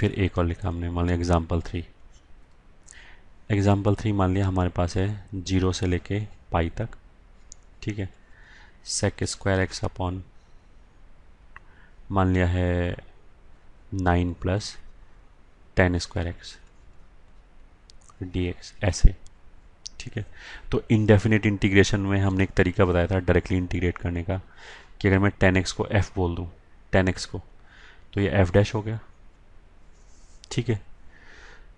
फिर एक और लिखा हमने मान लिया एग्ज़ाम्पल थ्री एग्ज़ाम्पल थ्री मान लिया हमारे पास है जीरो से लेके पाई तक ठीक है सेक स्क्वायर एक्स अपॉन मान लिया है nine plus tan square X D X ऐसे ठीक है तो इनडेफिनेट इंटीग्रेशन में हमने एक तरीका बताया था डायरेक्टली इंटीग्रेट करने का कि अगर मैं टेन एक्स को एफ बोल दूँ टेन एक्स को तो ये एफ डैश हो गया ठीक है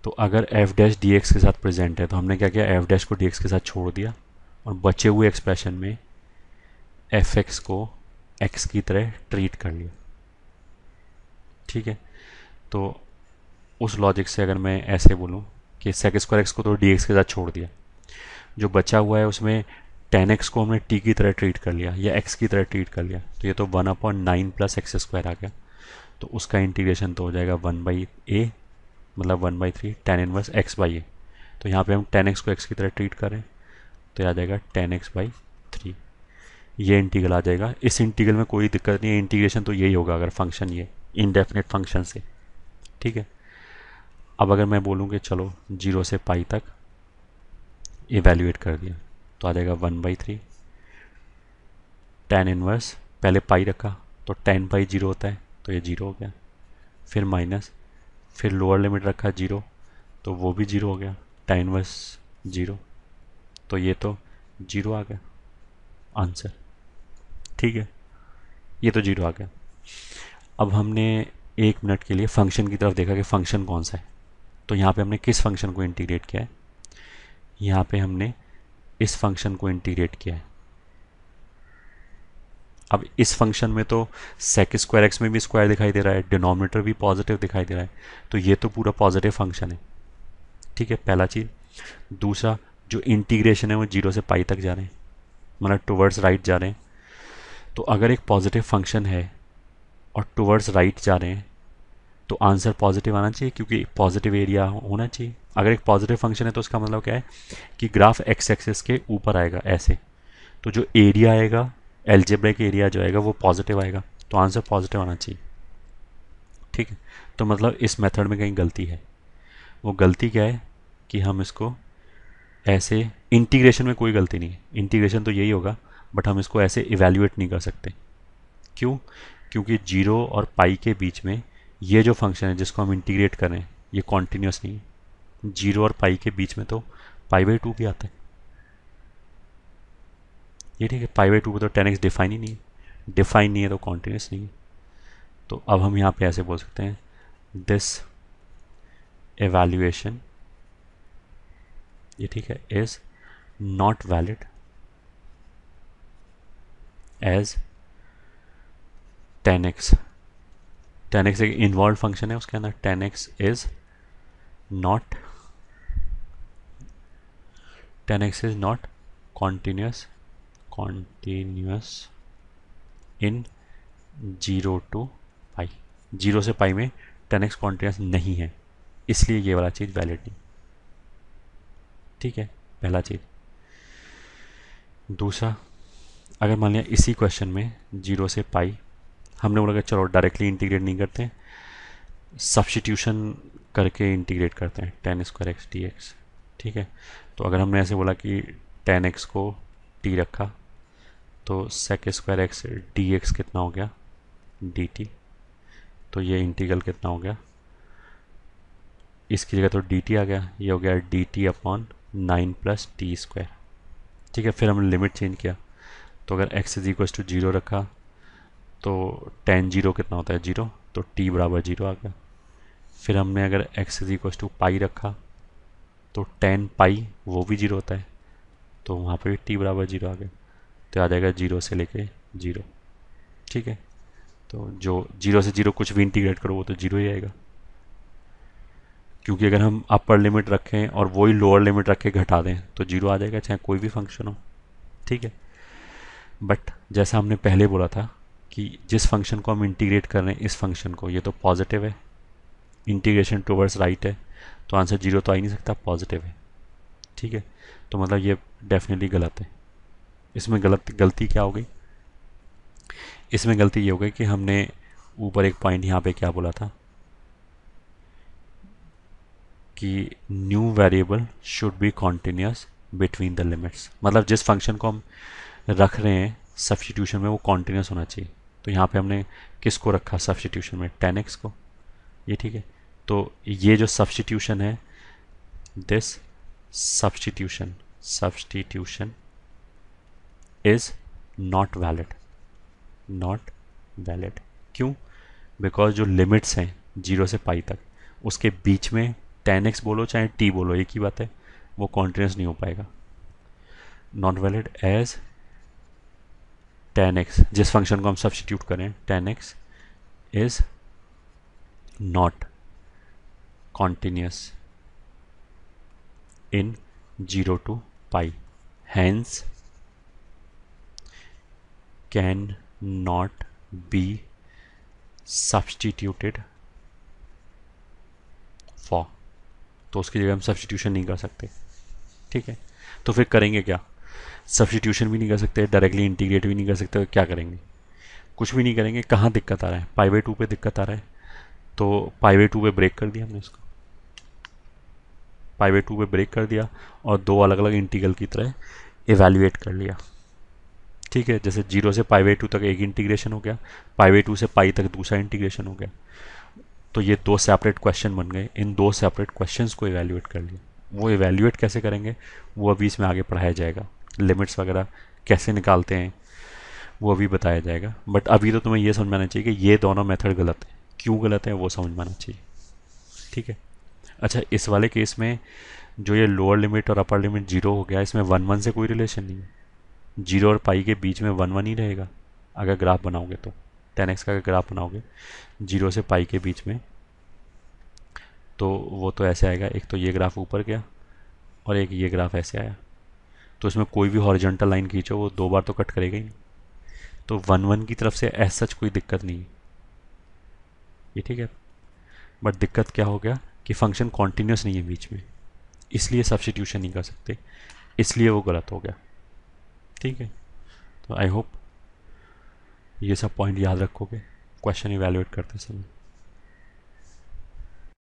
तो अगर एफ डैश डी एक्स के साथ प्रेजेंट है तो हमने क्या किया एफ डैश को डी एक्स के साथ छोड़ दिया और बचे हुए एक्सप्रेशन में एफ एक्स को एक्स की तरह ट्रीट कर लिया ठीक है तो उस लॉजिक से अगर मैं ऐसे बोलूँ कि सेक स्क्वायर एक्स को तो डी एक्स के साथ छोड़ दिया जो बचा हुआ है उसमें टेन एक्स को हमने टी की तरह ट्रीट कर लिया या एक्स की तरह ट्रीट कर लिया तो ये तो one upon nine plus X square आ गया तो उसका इंटीग्रेशन तो हो जाएगा वन बाई ए मतलब one by three tan inverse X by A तो यहाँ पे हम टेन एक्स को एक्स की तरह ट्रीट करें तो आ जाएगा टेन एक्स बाई थ्री ये इंटीग्रल आ जाएगा इस इंटीग्रल में कोई दिक्कत नहीं है इंटीग्रेशन तो यही होगा अगर फंक्शन ये इनडेफिनेट फंक्शन से ठीक है अब अगर मैं बोलूँ कि चलो जीरो से पाई तक इवेल्यूएट कर दिया तो आ जाएगा one by three tan inverse पहले पाई रखा तो टेन बाई जीरो होता है तो ये जीरो हो गया फिर माइनस फिर लोअर लिमिट रखा जीरो तो वो भी जीरो हो गया टाइन वर्स जीरो तो ये तो जीरो आ गया आंसर ठीक है ये तो जीरो आ गया अब हमने एक मिनट के लिए फंक्शन की तरफ देखा कि फंक्शन कौन सा है तो यहाँ पे हमने किस फंक्शन को इंटीग्रेट किया है यहाँ पे हमने इस फंक्शन को इंटीग्रेट किया है अब इस फंक्शन में तो सेक स्क्वायर एक्स में भी स्क्वायर दिखाई दे रहा है डिनोमिनेटर भी पॉजिटिव दिखाई दे रहा है तो ये तो पूरा पॉजिटिव फंक्शन है ठीक है पहला चीज़ दूसरा जो इंटीग्रेशन है वो जीरो से पाई तक जा रहे हैं मतलब टूवर्ड्स राइट जा रहे हैं तो अगर एक पॉजिटिव फंक्शन है और टूवर्ड्स राइट जा रहे हैं तो आंसर पॉजिटिव आना चाहिए क्योंकि पॉजिटिव एरिया होना चाहिए अगर एक पॉजिटिव फंक्शन है तो उसका मतलब क्या है कि ग्राफ एक्स एक्सेस के ऊपर आएगा ऐसे तो जो एरिया आएगा एलजेब्रिक एरिया जो आएगा वो पॉजिटिव आएगा तो आंसर पॉजिटिव आना चाहिए ठीक है तो मतलब इस मेथड में कहीं गलती है वो गलती क्या है कि हम इसको ऐसे इंटीग्रेशन में कोई गलती नहीं है इंटीग्रेशन तो यही होगा बट हम इसको ऐसे इवेल्यूएट नहीं कर सकते क्यों क्योंकि जीरो और पाई के बीच में ये जो फंक्शन है जिसको हम इंटीग्रेट करें ये कॉन्टीन्यूस नहीं है जीरो और पाई के बीच में तो पाई बाई टू भी आता है ये ठीक है पाई बाई टू को तो टेन एक्स डिफाइन ही नहीं डिफाइन नहीं है तो कॉन्टीन्यूस नहीं तो अब हम यहाँ पे ऐसे बोल सकते हैं दिस एवेल्यूएशन ये ठीक है is not valid as tan X tan X एक इन्वॉल्व फंक्शन है उसके अंदर tan X is not tan X is not continuous continuous in zero to pi zero से पाई में टेन एक्स कॉन्टीन्यूस नहीं है इसलिए ये वाला चीज़ वैलिड नहीं ठीक है पहला चीज़ दूसरा अगर मान लिया इसी क्वेश्चन में जीरो से पाई हमने बोला कि चलो डायरेक्टली इंटीग्रेट नहीं करते सब्सटीट्यूशन करके इंटीग्रेट करते हैं tan square X D X ठीक है तो अगर हमने ऐसे बोला कि टेन एक्स को टी रखा तो sec square X D X कितना हो गया डी टी तो ये इंटीग्रल कितना हो गया इसकी जगह तो डी टी आ गया ये हो गया D T upon nine plus T square ठीक है फिर हमने लिमिट चेंज किया तो अगर X is equal to zero रखा तो टेन जीरो कितना होता है जीरो तो टी बराबर जीरो आ गया फिर हमने अगर X is equal to pi रखा तो टेन पाई वो भी जीरो होता है तो वहाँ पर भी टी बराबर जीरो आ गया तो आ जाएगा जीरो से लेके जीरो ठीक है तो जो जीरो से जीरो कुछ भी इंटीग्रेट करो वो तो जीरो ही आएगा क्योंकि अगर हम अपर लिमिट रखें और वही लोअर लिमिट रखें घटा दें तो जीरो आ जाएगा चाहे कोई भी फंक्शन हो ठीक है बट जैसा हमने पहले बोला था कि जिस फंक्शन को हम इंटीग्रेट कर रहे हैं इस फंक्शन को ये तो पॉजिटिव है इंटीग्रेशन टूवर्ड्स राइट है तो आंसर जीरो तो आ ही नहीं सकता पॉजिटिव है ठीक है तो मतलब ये डेफिनेटली गलत है इसमें गलत गलती क्या हो गई इसमें गलती ये हो गई कि हमने ऊपर एक पॉइंट यहाँ पे क्या बोला था कि new variable should be continuous between the limits मतलब जिस फंक्शन को हम रख रहे हैं सब्सटीट्यूशन में वो कॉन्टीन्यूस होना चाहिए तो यहाँ पे हमने किसको रखा सब्सटीट्यूशन में टेन एक्स को ये ठीक है तो ये जो सब्सटीट्यूशन है this substitution substitution is not valid not valid क्यों बिकॉज जो लिमिट्स हैं जीरो से पाई तक उसके बीच में टेन एक्स बोलो चाहे टी बोलो एक ही बात है वो कॉन्टिन्यूस नहीं हो पाएगा not valid as tan X जिस फंक्शन को हम सब्सटीट्यूट करें tan X is not continuous in zero to pi hence can not be substituted for तो उसकी जगह हम सब्सटीट्यूशन नहीं कर सकते ठीक है तो फिर करेंगे क्या सब्सटीट्यूशन भी नहीं कर सकते डायरेक्टली इंटीग्रेट भी नहीं कर सकते क्या करेंगे कुछ भी नहीं करेंगे कहाँ दिक्कत आ रहा है पाइवे टू पे दिक्कत आ रहा है तो पाइवे टू पे ब्रेक कर दिया हमने इसको पाइवे टू पे ब्रेक कर दिया और दो अलग अलग इंटीगल की तरह इवेल्युएट कर लिया ठीक है जैसे जीरो से पाईवे टू तक एक इंटीग्रेशन हो गया पाईवे टू से पाई तक दूसरा इंटीग्रेशन हो गया तो ये दो सेपरेट क्वेश्चन बन गए इन दो सेपरेट क्वेश्चन को इवेल्यूएट कर लिया वो इवेल्यूएट कैसे करेंगे वो अभी इसमें आगे पढ़ाया जाएगा लिमिट्स वगैरह कैसे निकालते हैं वो अभी बताया जाएगा बट अभी तो तुम्हें ये समझ आना चाहिए कि ये दोनों मेथड गलत हैं क्यों गलत हैं वो समझ आना चाहिए ठीक है अच्छा इस वाले केस में जो ये लोअर लिमिट और अपर लिमिट जीरो हो गया इसमें वन वन से कोई रिलेशन नहीं है जीरो और पाई के बीच में वन वन ही रहेगा अगर ग्राफ बनाओगे तो टेन एक्स का अगर ग्राफ बनाओगे जीरो से पाई के बीच में तो वो तो ऐसे आएगा एक तो ये ग्राफ ऊपर गया और एक ये ग्राफ ऐसे आया तो इसमें कोई भी हॉरिजॉन्टल लाइन खींचो वो दो बार तो कट करेगा ही नहीं तो वन वन की तरफ से ऐस सच कोई दिक्कत नहीं है ये ठीक है बट दिक्कत क्या हो गया कि फंक्शन कॉन्टीन्यूस नहीं है बीच में इसलिए सब्सटीट्यूशन नहीं कर सकते इसलिए वो गलत हो गया ठीक है तो आई होप ये सब पॉइंट याद रखोगे क्वेश्चन इवेल्युएट करते समय